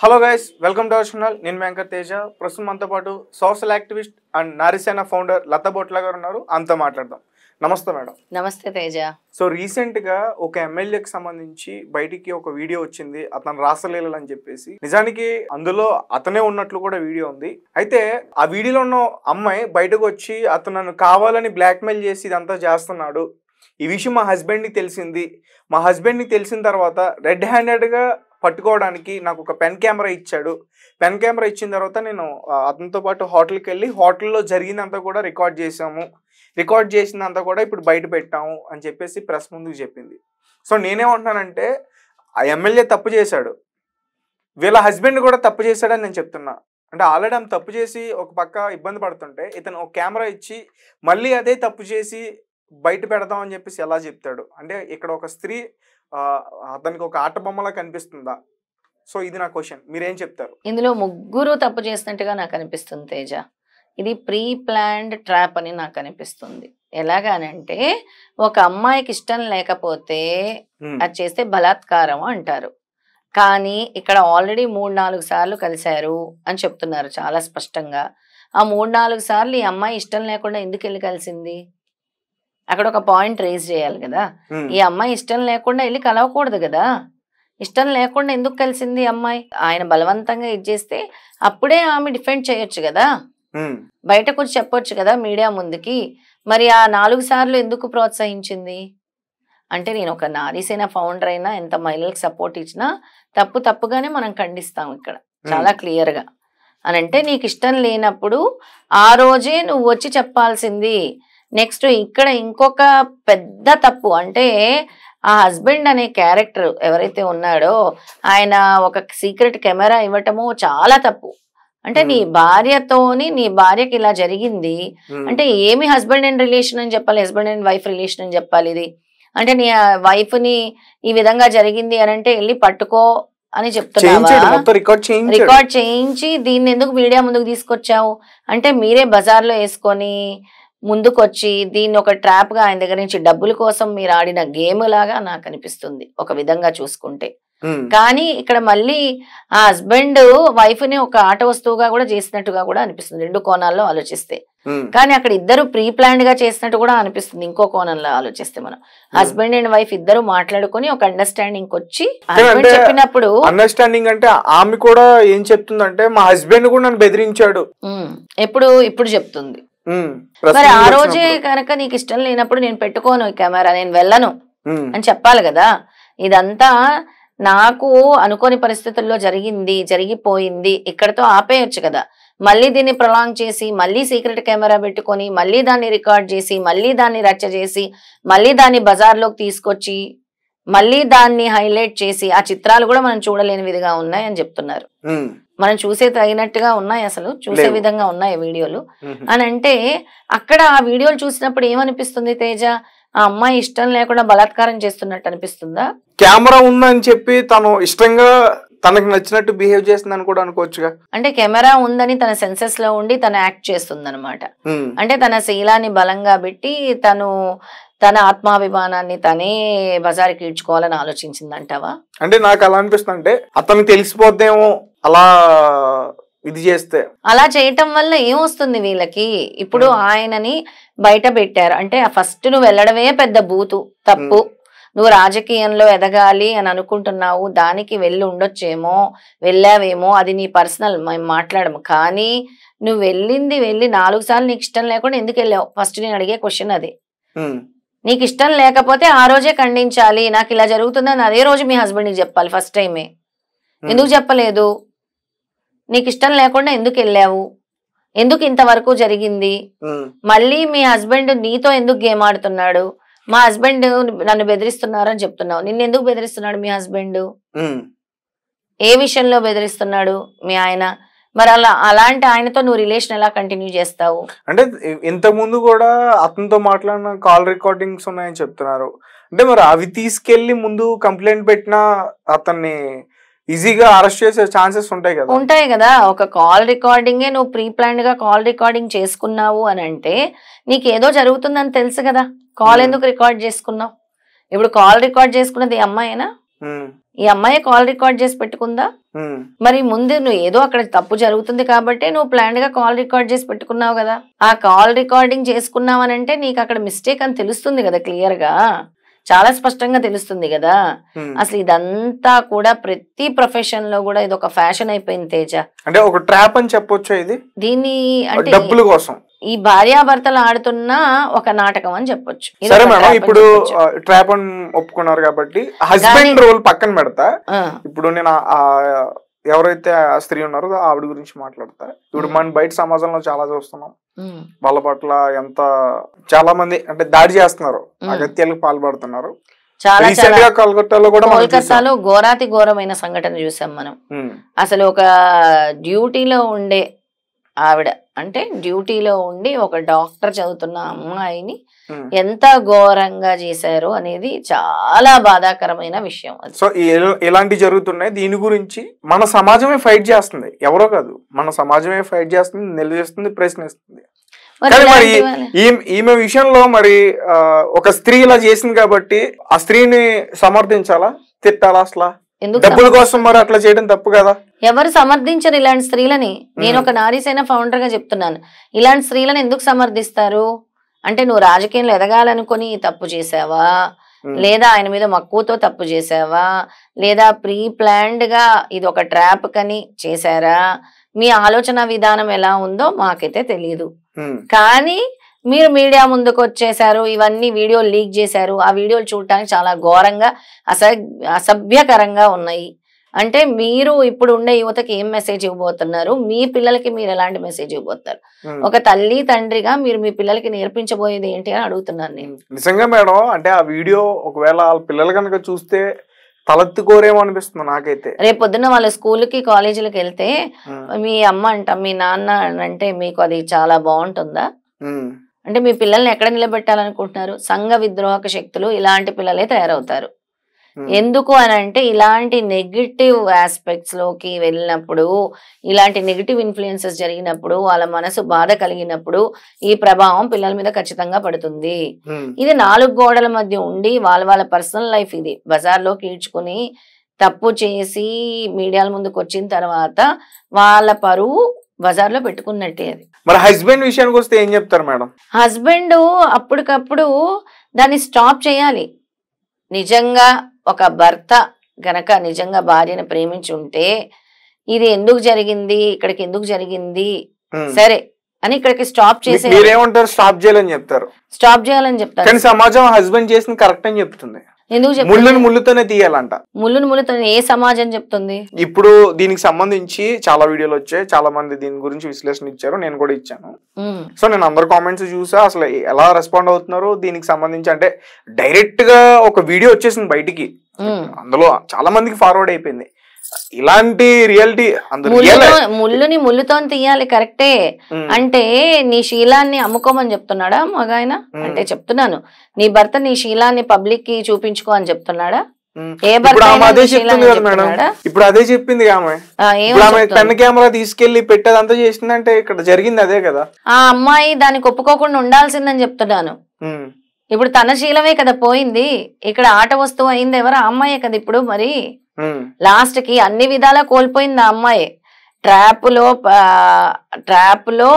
Hello guys welcome to our channel నేను వెంకర్ తేజ ప్రస్తుతం మనతో పాటు social activist and Narisena founder Latha Botla గారు ఉన్నారు అంతా మాట్లాడదాం నమస్తే మేడం నమస్తే తేజ సో రీసెంట్గా ఒక ఎమ్మెల్యేకి సంబంధించి బయటికి ఒక వీడియో వచ్చింది అతను రాసలీలలు అని చెప్పేసి నిజానికి అందులో అతనే ఉన్నట్లు కూడా వీడియో ఉంది అయితే ఆ వీడియోలో ఉన్న అమ్మాయి బయటకు వచ్చి అతను నన్ను కావాలని బ్లాక్మెయిల్ చేసి ఇదంతా చేస్తున్నాడు ఈ విషయం మా హస్బెండ్కి తెలిసింది మా హస్బెండ్కి తెలిసిన తర్వాత రెడ్ హ్యాండెడ్గా పట్టుకోవడానికి నాకు ఒక పెన్ కెమెరా ఇచ్చాడు పెన్ కెమెరా ఇచ్చిన తర్వాత నేను అతనితో పాటు హోటల్కి వెళ్ళి హోటల్లో జరిగిందంతా కూడా రికార్డ్ చేసాము రికార్డ్ చేసిందంతా కూడా ఇప్పుడు బయట పెట్టాము అని చెప్పేసి ప్రెస్ ముందుకు చెప్పింది సో నేనేమంటున్నానంటే ఆ ఎమ్మెల్యే తప్పు చేశాడు వీళ్ళ హస్బెండ్ కూడా తప్పు చేశాడని నేను చెప్తున్నా అంటే ఆల్రెడీ ఆమె తప్పు చేసి ఒక పక్క ఇబ్బంది పడుతుంటే ఇతను ఒక కెమెరా ఇచ్చి మళ్ళీ అదే తప్పు చేసి బయట పెడదాం అని చెప్పేసి ఎలా చెప్తాడు అంటే ఇక్కడ ఒక స్త్రీ అతనికి ఒక ఆట బొమ్మలా కనిపిస్తుందా సో ఇది నా క్వశ్చన్ మీరేం చెప్తారు ఇందులో ముగ్గురు తప్పు చేసినట్టుగా నాకు అనిపిస్తుంది తేజ ఇది ప్రీ ప్లాన్డ్ ట్రాప్ అని నాకు అనిపిస్తుంది ఎలాగానంటే ఒక అమ్మాయికి ఇష్టం లేకపోతే అది చేస్తే బలాత్కారం అంటారు కానీ ఇక్కడ ఆల్రెడీ మూడు నాలుగు సార్లు కలిశారు అని చెప్తున్నారు చాలా స్పష్టంగా ఆ మూడు నాలుగు సార్లు ఈ అమ్మాయి ఇష్టం లేకుండా ఎందుకు వెళ్ళి కలిసింది అక్కడ ఒక పాయింట్ రేజ్ చేయాలి కదా ఈ అమ్మాయి ఇష్టం లేకుండా వెళ్ళి కలవకూడదు కదా ఇష్టం లేకుండా ఎందుకు కలిసింది అమ్మాయి ఆయన బలవంతంగా ఇచ్చేస్తే అప్పుడే ఆమె డిఫెండ్ చేయొచ్చు కదా బయట కూర్చి చెప్పొచ్చు కదా మీడియా ముందుకి మరి ఆ నాలుగు సార్లు ఎందుకు ప్రోత్సహించింది అంటే నేను ఒక నారీసైన ఫౌండర్ అయినా ఎంత మహిళలకు సపోర్ట్ ఇచ్చినా తప్పు తప్పుగానే మనం ఖండిస్తాం ఇక్కడ చాలా క్లియర్గా అని అంటే నీకు ఇష్టం లేనప్పుడు ఆ రోజే నువ్వు వచ్చి చెప్పాల్సింది నెక్స్ట్ ఇక్కడ ఇంకొక పెద్ద తప్పు అంటే ఆ హస్బెండ్ అనే క్యారెక్టర్ ఎవరైతే ఉన్నాడో ఆయన ఒక సీక్రెట్ కెమెరా ఇవ్వటము చాలా తప్పు అంటే నీ భార్యతోని నీ భార్యకి ఇలా జరిగింది అంటే ఏమి హస్బెండ్ అండ్ రిలేషన్ అని చెప్పాలి హస్బెండ్ అండ్ వైఫ్ రిలేషన్ అని చెప్పాలి ఇది అంటే నీ వైఫ్ ని ఈ విధంగా జరిగింది అని అంటే వెళ్ళి పట్టుకో అని చెప్తున్నా రికార్డ్ చేయించి దీన్ని ఎందుకు మీడియా ముందుకు తీసుకొచ్చావు అంటే మీరే బజార్లో వేసుకొని ముందుకొచ్చి దీన్ని ఒక ట్రాప్గా ఆయన దగ్గర నుంచి డబ్బుల కోసం మీరు ఆడిన గేమ్ లాగా నాకు అనిపిస్తుంది ఒక విధంగా చూసుకుంటే కానీ ఇక్కడ మళ్ళీ ఆ హస్బెండ్ వైఫ్ ని ఒక ఆట వస్తువుగా కూడా చేసినట్టుగా కూడా అనిపిస్తుంది రెండు కోణాల్లో ఆలోచిస్తే కానీ అక్కడ ఇద్దరు ప్రీ ప్లాన్డ్ గా చేసినట్టు కూడా అనిపిస్తుంది ఇంకో కోణంలో ఆలోచిస్తే మనం హస్బెండ్ అండ్ వైఫ్ ఇద్దరు మాట్లాడుకుని ఒక అండర్స్టాండింగ్ వచ్చి చెప్పినప్పుడు అండర్స్టాండింగ్ అంటే ఆమె కూడా ఏం చెప్తుందంటే మా హస్బెండ్ కూడా నన్ను బెదిరించాడు ఎప్పుడు ఇప్పుడు చెప్తుంది మరి ఆ రోజే కనుక నీకు ఇష్టం లేనప్పుడు నేను పెట్టుకోను ఈ కెమెరా నేను వెళ్ళను అని చెప్పాలి కదా ఇదంతా నాకు అనుకోని పరిస్థితుల్లో జరిగింది జరిగిపోయింది ఇక్కడతో ఆపేయచ్చు కదా మళ్ళీ దీన్ని ప్రొలాంగ్ చేసి మళ్ళీ సీక్రెట్ కెమెరా పెట్టుకొని మళ్ళీ దాన్ని రికార్డ్ చేసి మళ్ళీ దాన్ని రచ్చ చేసి మళ్ళీ దాన్ని బజార్లోకి తీసుకొచ్చి మళ్ళీ దాన్ని హైలైట్ చేసి ఆ చిత్రాలు కూడా మనం చూడలేని విధంగా ఉన్నాయని చెప్తున్నారు మనం చూసే తగినట్టుగా ఉన్నాయి అసలు చూసే విధంగా ఉన్నాయి వీడియోలు అని అంటే అక్కడ ఆ వీడియోలు చూసినప్పుడు ఏమనిపిస్తుంది తేజ ఆ అమ్మాయి ఇష్టం లేకుండా బలాత్కారం చేస్తున్నట్టు అనిపిస్తుందా కెమెరా ఉందని చెప్పి తను ఇష్టంగా తనకు నచ్చినట్టు బిహేవ్ చేస్తుందని కూడా అనుకోవచ్చుగా అంటే కెమెరా ఉందని తన సెన్సెస్ లో ఉండి తను యాక్ట్ చేస్తుంది అనమాట అంటే తన శీలాన్ని బలంగా పెట్టి తను తన ఆత్మాభిమానాన్ని తనే బజార్కి ఈడ్చుకోవాలని అంటావా అంటే నాకు అలా అనిపిస్తుంది అంటే అతను తెలిసిపోద్దేమో అలా ఇది చేస్తే అలా చేయటం వల్ల ఏమొస్తుంది వీళ్ళకి ఇప్పుడు ఆయనని బయట పెట్టారు అంటే ఫస్ట్ నువ్వు వెళ్ళడమే పెద్ద బూతు తప్పు నువ్వు రాజకీయంలో ఎదగాలి అని అనుకుంటున్నావు దానికి వెళ్ళి ఉండొచ్చేమో వెళ్ళావేమో అది నీ పర్సనల్ మేము మాట్లాడము కానీ నువ్వు వెళ్ళింది వెళ్ళి నాలుగు సార్లు నీకు ఇష్టం లేకుండా ఎందుకు వెళ్ళావు ఫస్ట్ నేను అడిగే క్వశ్చన్ అది నీకు ఇష్టం లేకపోతే ఆ రోజే ఖండించాలి నాకు ఇలా జరుగుతుందని అదే రోజు మీ హస్బెండ్కి చెప్పాలి ఫస్ట్ టైమే ఎందుకు చెప్పలేదు నీకు ఇష్టం లేకుండా ఎందుకు వెళ్ళావు ఎందుకు ఇంతవరకు జరిగింది మళ్ళీ మీ హస్బెండ్ నీతో ఎందుకు గేమ్ ఆడుతున్నాడు మా హస్బెండ్ నన్ను బెదిరిస్తున్నారు అని చెప్తున్నావు నిన్ను ఎందుకు బెదిరిస్తున్నాడు మీ హస్బెండ్ ఏ విషయంలో బెదిరిస్తున్నాడు మీ ఆయన మరి అలా అలాంటి ఆయనతో నువ్వు రిలేషన్ ఎలా కంటిన్యూ చేస్తావు అంటే ఇంతకుముందు కూడా అతనితో మాట్లాడిన కాల్ రికార్డింగ్స్ ఉన్నాయని చెప్తున్నారు అంటే మరి అవి తీసుకెళ్లి ముందు కంప్లైంట్ పెట్టినా అతన్ని ఈజీగా అరెస్ట్ చేసే ఛాన్సెస్ ఉంటాయి కదా ఉంటాయి కదా ఒక కాల్ రికార్డింగే నువ్వు ప్రీ ప్లాన్డ్ గా కాల్ రికార్డింగ్ చేసుకున్నావు అని అంటే నీకు ఏదో జరుగుతుందని తెలుసు కదా కాల్ hmm. ఎందుకు రికార్డ్ చేసుకున్నావు ఇప్పుడు కాల్ రికార్డ్ చేసుకున్నది అమ్మాయినా hmm. ఈ అమ్మాయి కాల్ రికార్డ్ చేసి పెట్టుకుందా మరి ముందు నువ్వు ఏదో అక్కడ తప్పు జరుగుతుంది కాబట్టి నువ్వు ప్లాన్ గా కాల్ రికార్డ్ చేసి పెట్టుకున్నావు కదా ఆ కాల్ రికార్డింగ్ అంటే నీకు అక్కడ మిస్టేక్ అని తెలుస్తుంది కదా క్లియర్ గా చాలా స్పష్టంగా తెలుస్తుంది కదా అసలు ఇదంతా కూడా ప్రతి ప్రొఫెషన్ లో కూడా ఇది ఒక ఫ్యాషన్ అయిపోయింది తేజ అంటే ఒక ట్రాప్ అని చెప్పొచ్చు ఇది దీన్ని అంటే డబ్బుల కోసం ఈ భార్యాభర్తలు ఆడుతున్న ఒక నాటకం అని చెప్పొచ్చు సరే మేడం ఇప్పుడు ట్రాప్ అని ఒప్పుకున్నారు కాబట్టి హస్బెండ్ రోల్ పక్కన పెడతా ఇప్పుడు నేను ఎవరైతే స్త్రీ ఉన్నారో ఆవిడ గురించి మాట్లాడతా ఇప్పుడు మనం బయట సమాజంలో చాలా చూస్తున్నాం వాళ్ళ పట్ల ఎంత చాలా మంది అంటే దాడి చేస్తున్నారు అగత్యాలకు పాల్పడుతున్నారు చాలా కూడా కోల్కతాలో ఘోరాతి ఘోరమైన సంఘటన చూసాం మనం అసలు ఒక డ్యూటీలో ఉండే ఆవిడ అంటే డ్యూటీలో ఉండి ఒక డాక్టర్ చదువుతున్న అమ్మాయిని ఎంత ఘోరంగా చేశారు అనేది చాలా బాధాకరమైన విషయం సో ఇలాంటి జరుగుతున్నాయి దీని గురించి మన సమాజమే ఫైట్ చేస్తుంది ఎవరో కాదు మన సమాజమే ఫైట్ చేస్తుంది నిలదీస్తుంది ప్రశ్నిస్తుంది మరి ఈమె విషయంలో మరి ఒక స్త్రీ ఇలా చేసింది కాబట్టి ఆ స్త్రీని సమర్థించాలా తిట్టాలా అసలు డబ్బుల కోసం మరి అట్లా చేయడం తప్పు కదా ఎవరు సమర్థించరు ఇలాంటి స్త్రీలని నేను ఒక నారీసేన ఫౌండర్ గా చెప్తున్నాను ఇలాంటి స్త్రీలను ఎందుకు సమర్థిస్తారు అంటే నువ్వు రాజకీయంలో ఎదగాలనుకుని తప్పు చేసావా లేదా ఆయన మీద మక్కువతో తప్పు చేసావా లేదా ప్రీ ప్లాన్డ్ గా ఇది ఒక ట్రాప్ కని చేశారా మీ ఆలోచన విధానం ఎలా ఉందో మాకైతే తెలియదు కానీ మీరు మీడియా ముందుకు వచ్చేసారు ఇవన్నీ వీడియోలు లీక్ చేశారు ఆ వీడియోలు చూడటానికి చాలా ఘోరంగా అసహ్య అసభ్యకరంగా ఉన్నాయి అంటే మీరు ఇప్పుడు ఉండే యువతకి ఏం మెసేజ్ ఇవ్వబోతున్నారు మీ పిల్లలకి మీరు ఎలాంటి మెసేజ్ ఇవ్వబోతారు ఒక తల్లి తండ్రిగా మీరు మీ పిల్లలకి నేర్పించబోయేది ఏంటి అని అడుగుతున్నాను నేను నిజంగా మేడం అంటే ఆ వీడియో ఒకవేళ వాళ్ళ పిల్లలు కనుక చూస్తే తలెత్తుకోరేమో అనిపిస్తుంది నాకైతే రేపు పొద్దున్న వాళ్ళ స్కూల్కి కాలేజీలకు వెళ్తే మీ అమ్మ అంట మీ నాన్న అంటే మీకు అది చాలా బాగుంటుందా అంటే మీ పిల్లల్ని ఎక్కడ నిలబెట్టాలనుకుంటున్నారు సంఘ విద్రోహక శక్తులు ఇలాంటి పిల్లలే తయారవుతారు ఎందుకు అని అంటే ఇలాంటి నెగిటివ్ లోకి వెళ్ళినప్పుడు ఇలాంటి నెగిటివ్ ఇన్ఫ్లుయెన్సెస్ జరిగినప్పుడు వాళ్ళ మనసు బాధ కలిగినప్పుడు ఈ ప్రభావం పిల్లల మీద ఖచ్చితంగా పడుతుంది ఇది నాలుగు గోడల మధ్య ఉండి వాళ్ళ వాళ్ళ పర్సనల్ లైఫ్ ఇది బజార్లోకి ఈడ్చుకుని తప్పు చేసి మీడియాల ముందుకు వచ్చిన తర్వాత వాళ్ళ పరువు బజార్లో పెట్టుకున్నట్టే అది మరి హస్బెండ్ విషయానికి వస్తే ఏం చెప్తారు మేడం హస్బెండ్ అప్పటికప్పుడు దాన్ని స్టాప్ చేయాలి నిజంగా ఒక భర్త గనక నిజంగా భార్యను ప్రేమించి ఉంటే ఇది ఎందుకు జరిగింది ఇక్కడికి ఎందుకు జరిగింది సరే అని ఇక్కడికి స్టాప్ చేసి స్టాప్ చేయాలని చెప్తారు స్టాప్ చేయాలని చెప్తారు కానీ సమాజం హస్బెండ్ చేసింది కరెక్ట్ అని చెప్తుంది ఎందుకు ముళ్ళుని ముళ్ళుతోనే తీయాలంట ముళ్ళుని ముళ్ళుతోనే ఏ సమాజం చెప్తుంది ఇప్పుడు దీనికి సంబంధించి చాలా వీడియోలు వచ్చాయి చాలా మంది దీని గురించి విశ్లేషణ ఇచ్చారు నేను కూడా ఇచ్చాను సో నేను అందరు కామెంట్స్ చూసా అసలు ఎలా రెస్పాండ్ అవుతున్నారు దీనికి సంబంధించి అంటే డైరెక్ట్ గా ఒక వీడియో వచ్చేసింది బయటికి అందులో చాలా మందికి ఫార్వర్డ్ అయిపోయింది ఇలాంటి రియాలిటీ ముళ్ళుని ముళ్ళుతో తీయాలి కరెక్టే అంటే నీ శీలాన్ని అమ్ముకోమని చెప్తున్నాడా మగాయన అంటే చెప్తున్నాను నీ భర్త నీ శీలాన్ని పబ్లిక్ కి చూపించుకో అని చెప్తున్నాడా ఇప్పుడు అదే చెప్పింది పెన్ కెమెరా తీసుకెళ్లి పెట్టేదంతా చేసిందంటే ఇక్కడ జరిగింది అదే కదా ఆ అమ్మాయి దానికి ఒప్పుకోకుండా ఉండాల్సిందని చెప్తున్నాను ఇప్పుడు తన శీలమే కదా పోయింది ఇక్కడ ఆట వస్తువు అయింది ఎవరు అమ్మాయే కదా ఇప్పుడు మరి లాస్ట్ కి అన్ని విధాలా కోల్పోయింది ఆ అమ్మాయి ట్రాప్ లో ట్రాప్ లో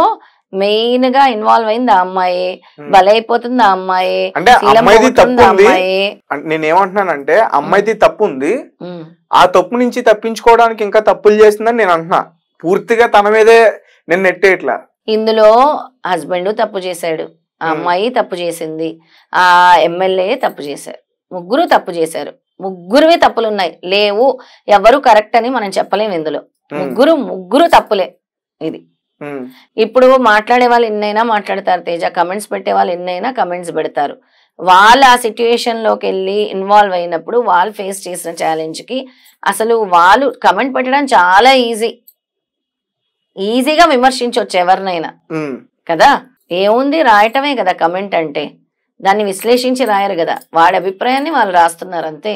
మెయిన్ గా ఇన్వాల్వ్ అయింది ఆ అమ్మాయి బలైపోతుంది ఆ అమ్మాయి అంటే అమ్మాయిది తప్పు నేనేమంటున్నానంటే అమ్మాయిది తప్పు ఉంది ఆ తప్పు నుంచి తప్పించుకోవడానికి ఇంకా తప్పులు చేసిందని నేను అంటున్నా పూర్తిగా తన మీదే నేను నెట్టే ఇందులో హస్బెండ్ తప్పు చేశాడు ఆ అమ్మాయి తప్పు చేసింది ఆ ఎమ్మెల్యే తప్పు చేశారు ముగ్గురు తప్పు చేశారు ముగ్గురువి ఉన్నాయి లేవు ఎవరు కరెక్ట్ అని మనం చెప్పలేము ఇందులో ముగ్గురు ముగ్గురు తప్పులే ఇది ఇప్పుడు మాట్లాడే వాళ్ళు ఎన్నైనా మాట్లాడతారు తేజ కమెంట్స్ పెట్టే వాళ్ళు ఎన్నైనా కమెంట్స్ పెడతారు వాళ్ళు ఆ లోకి వెళ్ళి ఇన్వాల్వ్ అయినప్పుడు వాళ్ళు ఫేస్ చేసిన కి అసలు వాళ్ళు కమెంట్ పెట్టడం చాలా ఈజీ ఈజీగా విమర్శించవచ్చు ఎవరినైనా కదా ఏముంది రాయటమే కదా కమెంట్ అంటే దాన్ని విశ్లేషించి రాయరు కదా వాడి అభిప్రాయాన్ని వాళ్ళు రాస్తున్నారు అంతే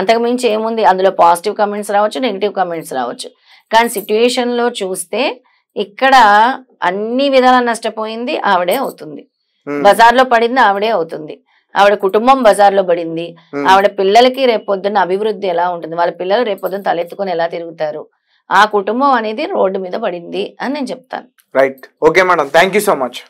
అంతకు మించి ఏముంది అందులో పాజిటివ్ కమెంట్స్ రావచ్చు నెగిటివ్ కమెంట్స్ రావచ్చు కానీ సిట్యుయేషన్లో చూస్తే ఇక్కడ అన్ని విధాల నష్టపోయింది ఆవిడే అవుతుంది బజార్లో పడింది ఆవిడే అవుతుంది ఆవిడ కుటుంబం బజార్లో పడింది ఆవిడ పిల్లలకి రేపొద్దున అభివృద్ధి ఎలా ఉంటుంది వాళ్ళ పిల్లలు రేపొద్దున తలెత్తుకొని ఎలా తిరుగుతారు ఆ కుటుంబం అనేది రోడ్డు మీద పడింది అని నేను చెప్తాను right okay madam thank so much